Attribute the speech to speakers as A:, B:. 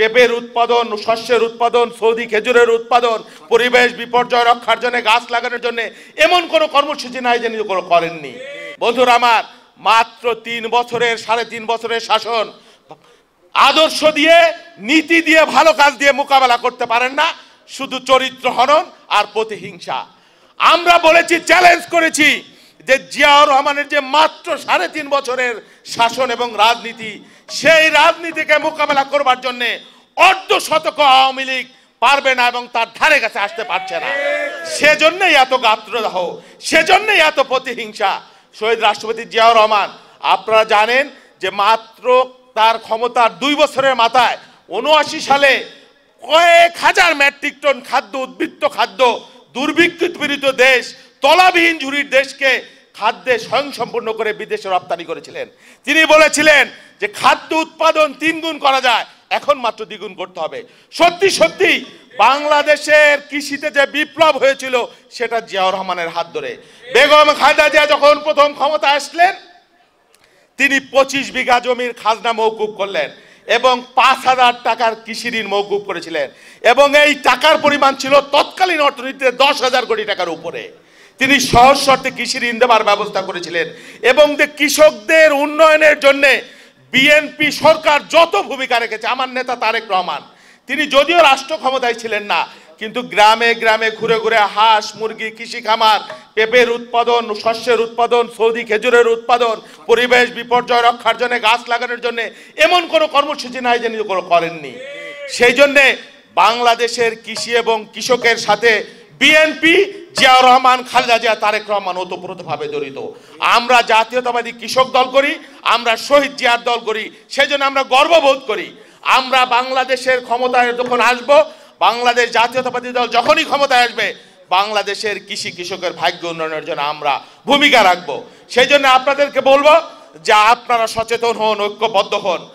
A: পেঁপের উৎপাদন শস্যের উৎপাদন সৌদি খেজুরের উৎপাদন পরিবেশ বিপর্যয় রক্ষার জন্য গাছ লাগানোর জন্য এমন কোনো কর্মসূচি নাই যিনি করেননি বন্ধুরা আমার মাত্র তিন বছরের সাড়ে তিন বছরের শাসন আদর্শ দিয়ে নীতি দিয়ে ভালো কাজ দিয়ে মোকাবেলা করতে পারেন না শুধু চরিত্র হনন আর প্রতিহিংসা আমরা বলেছি চ্যালেঞ্জ করেছি যে জিয়াউর রহমানের যে মাত্র সাড়ে তিন বছরের শাসন এবং রাজনীতি সেই রাজনীতিকে মোকাবেলা করবার জন্য অর্ধ শতক আওয়ামী লীগ পারবে না এবং তার ধারে কাছে আসতে পারছে না সেজন্যই এত গাত্রদাহ সেজন্যই এত প্রতিহিংসা শহীদ রাষ্ট্রপতি জিয়াউর রহমান আপনারা জানেন যে মাত্র তার ক্ষমতার দুই বছরের মাথায় উনআশি সালে কয়েক হাজার মেট্রিক টন খাদ্য উদ্বৃত্ত খাদ্য দুর্ভিক্ষপীড়িত দেশ তলাবিহীন ঝুড়ির দেশকে খাদ্যে সম্পূর্ণ করে বিদেশে রপ্তানি করেছিলেন তিনি বলেছিলেন যে খাদ্য উৎপাদন তিন গুণ করা যায় এখন মাত্র দ্বিগুণ করতে হবে সত্যি সত্যি বাংলাদেশের কৃষিতে যে বিপ্লব হয়েছিল সেটা জিয়াউর রহমানের হাত ধরে বেগম খালেদা জিয়া যখন প্রথম ক্ষমতা আসলেন তিনি পঁচিশ বিঘা জমির খাজনা মৌকুব করলেন এবং পাঁচ হাজার টাকার কৃষি ঋণ মৌকুব করেছিলেন এবং এই টাকার পরিমাণ ছিল তৎকালীন অর্থনীতিতে দশ হাজার কোটি টাকার উপরে তিনি সহজ শর্তে কৃষি ঋণ দেওয়ার ব্যবস্থা করেছিলেন এবং যে কৃষকদের উন্নয়নের জন্য বিএনপি সরকার যত ভূমিকা রেখেছে আমার নেতা তারেক রহমান তিনি যদিও রাষ্ট্র ক্ষমতায় ছিলেন না কিন্তু গ্রামে গ্রামে ঘুরে ঘুরে হাঁস মুরগি কৃষি খামার পেঁপের উৎপাদন শস্যের উৎপাদন সৌদি খেজুরের উৎপাদন পরিবেশ বিপর্যয় রক্ষার জন্য গাছ লাগানোর জন্য এমন কোনো কর্মসূচি নাই যিনি করেননি সেই জন্যে বাংলাদেশের কৃষি এবং কৃষকের সাথে বিএনপি জিয়াউর রহমান খালেদা জিয়া তারেক রহমান ওতপ্রোতভাবে জড়িত আমরা জাতীয়তাবাদী কৃষক দল করি আমরা শহীদ জিয়ার দল করি সেজন্য আমরা গর্ববোধ করি আমরা বাংলাদেশের ক্ষমতায় যখন আসব বাংলাদেশ জাতীয়তাবাদী দল যখনই ক্ষমতায় আসবে বাংলাদেশের কৃষি কৃষকের ভাগ্য উন্নয়নের জন্য আমরা ভূমিকা রাখবো সেই জন্য আপনাদেরকে বলবো যে আপনারা সচেতন হন ঐক্যবদ্ধ হন